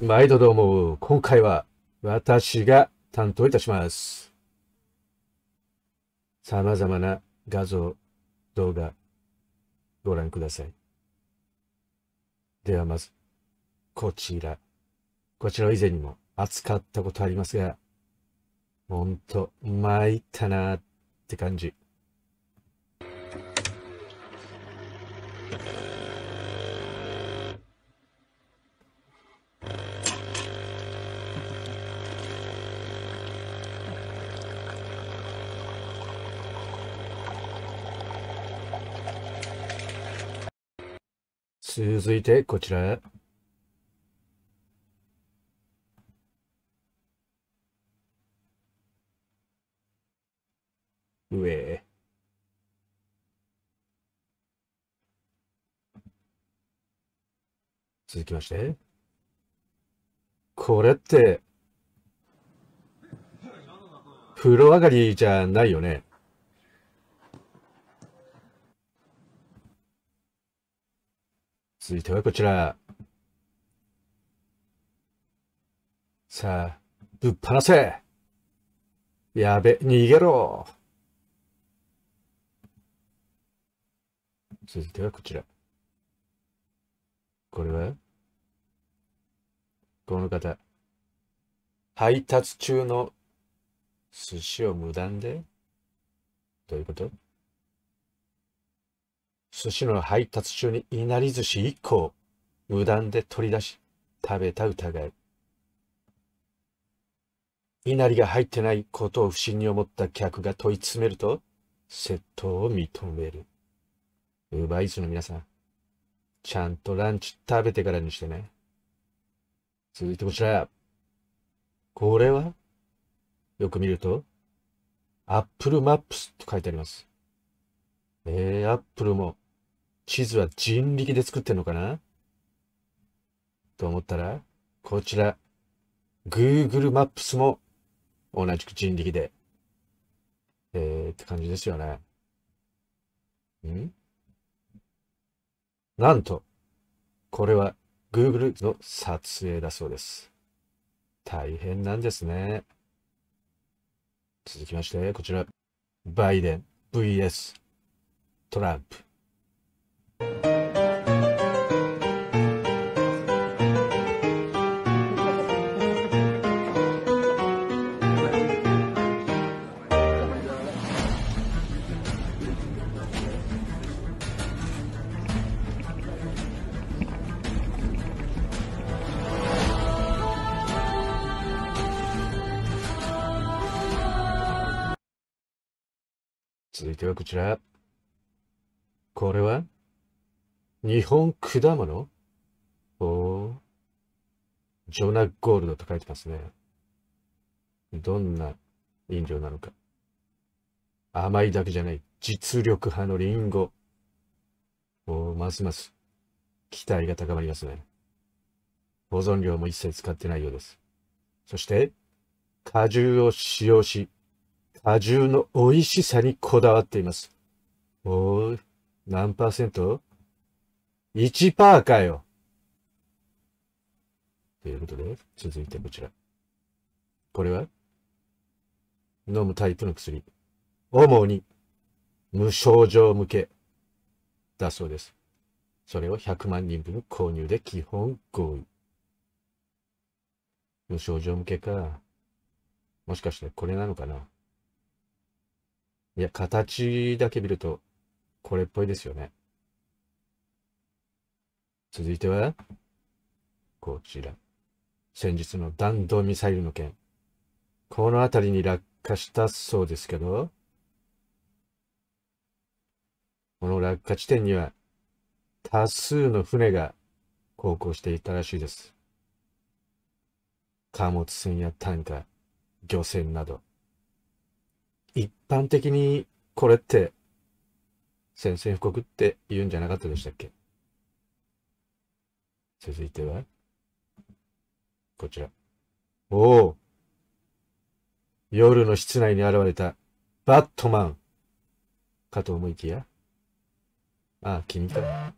毎度どうも、今回は私が担当いたします。様々な画像、動画、ご覧ください。ではまず、こちら。こちら以前にも扱ったことありますが、ほんと、参ったなーって感じ。続いてこちら上続きまして。これって、風呂上がりじゃないよね。続いてはこちら。さあ、ぶっ放せやべ、逃げろ続いてはこちら。これはこの方。配達中の寿司を無断でどういうこと寿司の配達中にいなり寿司1個を無断で取り出し食べた疑い。いなりが入ってないことを不審に思った客が問い詰めると、窃盗を認める。ウバイーの皆さん、ちゃんとランチ食べてからにしてね。続いてこちら。これはよく見ると、アップルマップスと書いてあります。えー、アップルも地図は人力で作ってんのかなと思ったら、こちら、Google Maps も同じく人力で、えー、って感じですよね。んなんと、これは Google の撮影だそうです。大変なんですね。続きまして、こちら、バイデン VS トランプ。続いてはこちら。これは日本果物おジョナゴールドと書いてますね。どんな飲料なのか。甘いだけじゃない、実力派のリンゴ。お、ますます、期待が高まりますね。保存料も一切使ってないようです。そして、果汁を使用し、果汁の美味しさにこだわっています。おー、何パーセント ?1 パーかよ。ということで、続いてこちら。これは飲むタイプの薬。主に無症状向けだそうです。それを100万人分購入で基本合意。無症状向けか。もしかしてこれなのかないや、形だけ見るとこれっぽいですよね。続いては、こちら。先日の弾道ミサイルの件。この辺りに落下したそうですけど、この落下地点には多数の船が航行していたらしいです。貨物船やタンカー、漁船など。一般的にこれって宣戦布告って言うんじゃなかったでしたっけ続いては、こちら。おお夜の室内に現れた、バットマン。かと思いきや、ああ、君か。